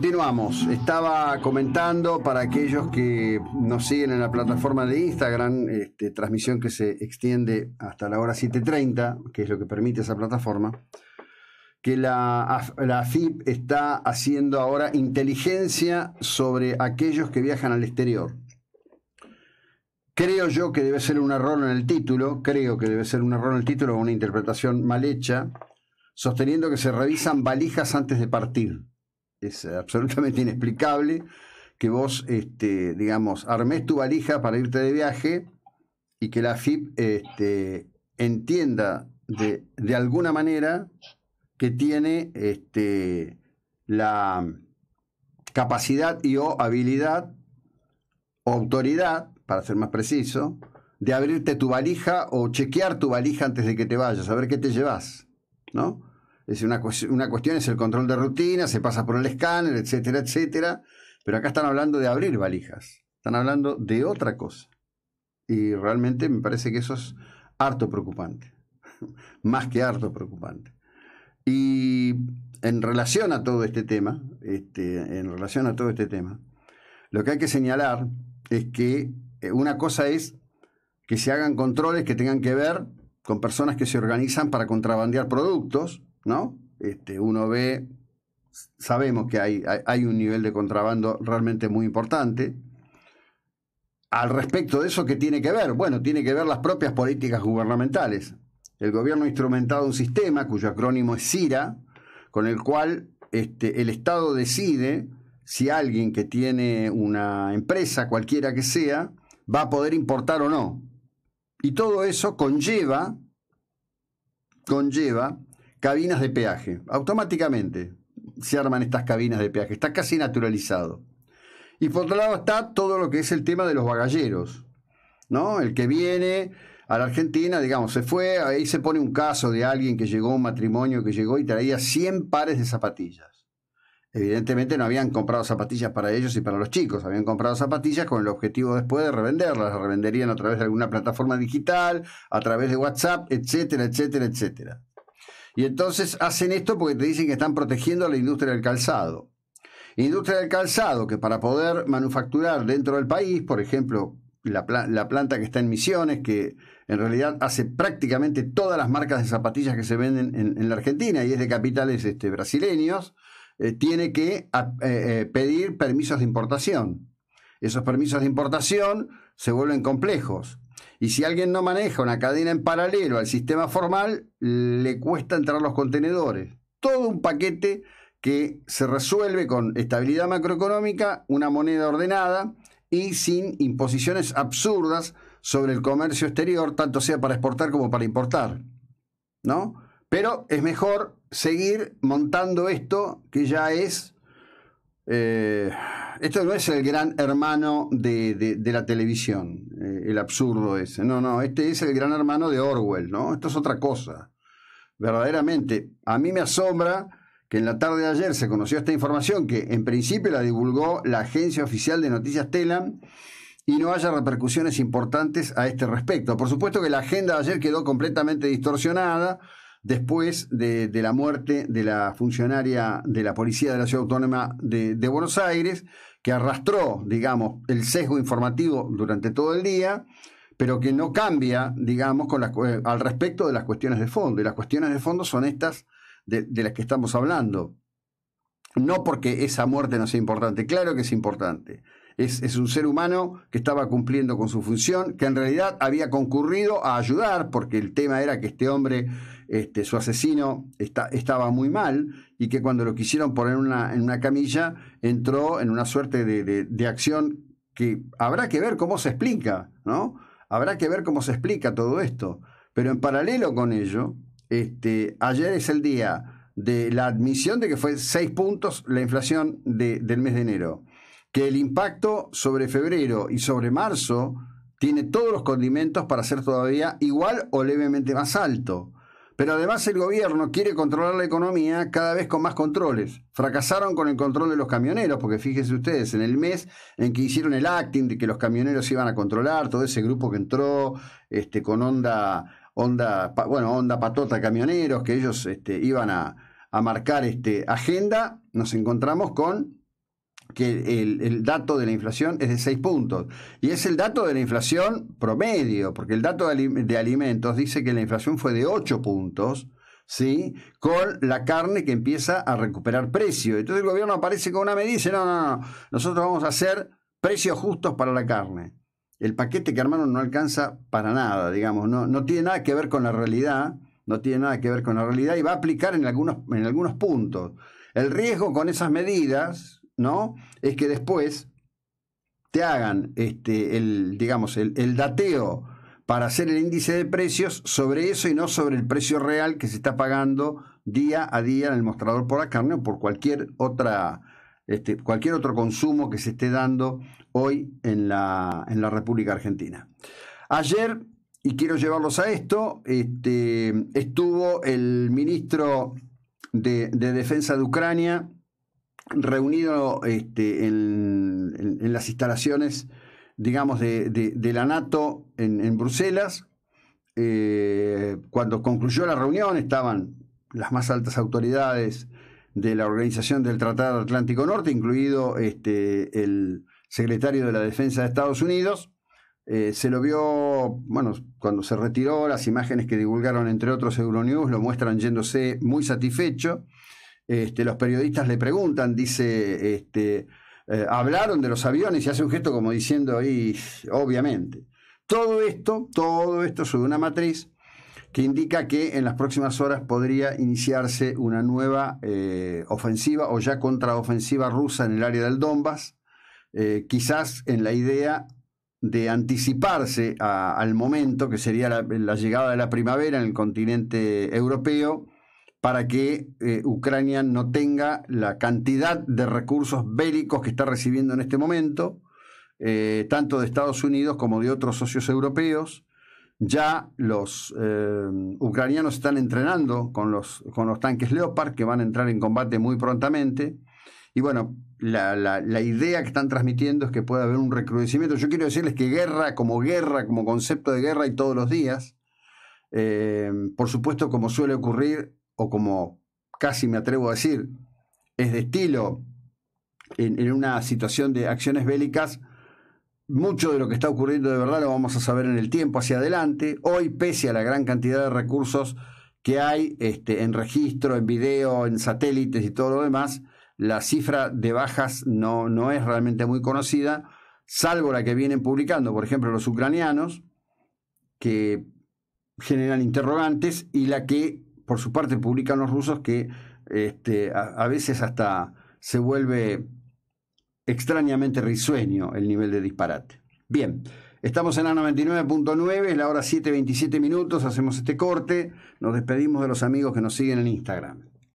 Continuamos. Estaba comentando para aquellos que nos siguen en la plataforma de Instagram, este, transmisión que se extiende hasta la hora 7.30, que es lo que permite esa plataforma, que la, la AFIP está haciendo ahora inteligencia sobre aquellos que viajan al exterior. Creo yo que debe ser un error en el título, creo que debe ser un error en el título o una interpretación mal hecha, sosteniendo que se revisan valijas antes de partir es absolutamente inexplicable que vos, este, digamos, Armés tu valija para irte de viaje y que la FIP este, entienda de, de, alguna manera que tiene este, la capacidad y o habilidad o autoridad, para ser más preciso, de abrirte tu valija o chequear tu valija antes de que te vayas, a ver qué te llevas, ¿no? una, cuestión es el control de rutina, se pasa por el escáner, etcétera, etcétera. Pero acá están hablando de abrir valijas, están hablando de otra cosa. Y realmente me parece que eso es harto preocupante, más que harto preocupante. Y en relación a todo este tema, este, en relación a todo este tema, lo que hay que señalar es que eh, una cosa es que se hagan controles que tengan que ver con personas que se organizan para contrabandear productos, ¿no? Este, uno ve, sabemos que hay, un nivel de contrabando realmente muy importante. Al respecto de eso, ¿qué tiene que ver? Bueno, tiene que ver las propias políticas gubernamentales. El gobierno ha instrumentado un sistema cuyo acrónimo es CIRA, con el cual este, el Estado decide si alguien que tiene una empresa, cualquiera que sea, va a poder importar o no. Y todo eso conlleva, conlleva Cabinas de peaje. Automáticamente se arman estas cabinas de peaje. Está casi naturalizado. Y por otro lado está todo lo que es el tema de los bagalleros. ¿no? El que viene a la Argentina, digamos, se fue, ahí se pone un caso de alguien que llegó a un matrimonio, que llegó y traía 100 pares de zapatillas. Evidentemente no habían comprado zapatillas para ellos y para los chicos, habían comprado zapatillas con el objetivo después de revenderlas, las revenderían a través de alguna plataforma digital, a través de WhatsApp, etcétera, etcétera, etcétera. Y entonces hacen esto porque te dicen que están protegiendo a la industria del calzado. Industria del calzado, que para poder manufacturar dentro del país, por ejemplo, la, planta que está en Misiones, que en realidad hace prácticamente todas las marcas de zapatillas que se venden en, la Argentina y es de capitales este, brasileños, eh, tiene que eh, eh, pedir permisos de importación. Esos permisos de importación se vuelven complejos. Y si alguien no maneja una cadena en paralelo al sistema formal, le cuesta entrar los contenedores. Todo un paquete que se resuelve con estabilidad macroeconómica, una moneda ordenada y sin imposiciones absurdas sobre el comercio exterior, tanto sea para exportar como para importar. ¿No? Pero es mejor seguir montando esto que ya es eh, esto no es el gran hermano de, de, la televisión, eh, el absurdo ese. No, no, este es el gran hermano de Orwell, ¿no? Esto es otra cosa. Verdaderamente, a mí me asombra que en la tarde de ayer se conoció esta información que en principio la divulgó la agencia oficial de noticias Telam y no haya repercusiones importantes a este respecto. Por supuesto que la agenda de ayer quedó completamente distorsionada después de, la muerte de la funcionaria de la Policía de la Ciudad Autónoma de, Buenos Aires, que arrastró, digamos, el sesgo informativo durante todo el día, pero que no cambia, digamos, con eh, al respecto de las cuestiones de fondo. Y las cuestiones de fondo son estas de, las que estamos hablando. No porque esa muerte no sea importante, claro que es importante. es, un ser humano que estaba cumpliendo con su función, que en realidad había concurrido a ayudar, porque el tema era que este hombre este, su asesino estaba muy mal y que cuando lo quisieron poner en una camilla entró en una suerte de, acción que habrá que ver cómo se explica, ¿no? Habrá que ver cómo se explica todo esto. Pero en paralelo con ello, este, ayer es el día de la admisión de que fue 6 puntos la inflación del mes de enero, que el impacto sobre febrero y sobre marzo tiene todos los condimentos para ser todavía igual o levemente más alto. Pero además el gobierno quiere controlar la economía cada vez con más controles. Fracasaron con el control de los camioneros, porque fíjense ustedes, en el mes en que hicieron el acting de que los camioneros iban a controlar, todo ese grupo que entró este, con onda, onda, bueno, onda patota camioneros, que ellos este, iban a, a marcar este, agenda, nos encontramos con que el, dato de la inflación es de 6 puntos. Y es el dato de la inflación promedio, porque el dato de, alimentos dice que la inflación fue de 8 puntos, ¿sí? Con la carne que empieza a recuperar precio. Entonces el gobierno aparece con una medida y dice, no, no, no, nosotros vamos a hacer precios justos para la carne. El paquete que armaron no alcanza para nada, digamos, no, no tiene nada que ver con la realidad, no tiene nada que ver con la realidad y va a aplicar en algunos, en algunos puntos. El riesgo con esas medidas, es que después te hagan este, el, digamos, el, dateo para hacer el índice de precios sobre eso y no sobre el precio real que se está pagando día a día en el mostrador por la carne o por cualquier otra este, cualquier otro consumo que se esté dando hoy en la, en la República Argentina. Ayer, y quiero llevarlos a esto, este, estuvo el ministro de Defensa de Ucrania, reunido este, en, las instalaciones, digamos, de, la NATO en, Bruselas. Eh, cuando concluyó la reunión estaban las más altas autoridades de la Organización del Tratado Atlántico Norte, incluido este, el secretario de la Defensa de Estados Unidos. Eh, se lo vio, bueno, cuando se retiró, las imágenes que divulgaron, entre otros, Euronews, lo muestran yéndose muy satisfecho. Este, los periodistas le preguntan, dice, este, eh, hablaron de los aviones y hace un gesto como diciendo, ahí, obviamente. Todo esto, todo esto sobre una matriz que indica que en las próximas horas podría iniciarse una nueva eh, ofensiva o ya contraofensiva rusa en el área del Donbass, eh, quizás en la idea de anticiparse al momento que sería la llegada de la primavera en el continente europeo para que eh, Ucrania no tenga la cantidad de recursos bélicos que está recibiendo en este momento, eh, tanto de Estados Unidos como de otros socios europeos. Ya los eh, ucranianos están entrenando con los, con los, tanques Leopard que van a entrar en combate muy prontamente. Y bueno, la, idea que están transmitiendo es que puede haber un recrudecimiento. Yo quiero decirles que guerra como guerra, como concepto de guerra y todos los días. por supuesto, como suele ocurrir, o como casi me atrevo a decir, es de estilo en, una situación de acciones bélicas, mucho de lo que está ocurriendo de verdad lo vamos a saber en el tiempo hacia adelante. Hoy, pese a la gran cantidad de recursos que hay este, en registro, en video, en satélites y todo lo demás, la cifra de bajas no, no es realmente muy conocida, salvo la que vienen publicando, por ejemplo, los ucranianos, que generan interrogantes, y la que por su parte publican los rusos que este, a, a, veces hasta se vuelve extrañamente risueño el nivel de disparate. Bien, estamos en la 99.9, es la hora 7.27 minutos, hacemos este corte, nos despedimos de los amigos que nos siguen en Instagram.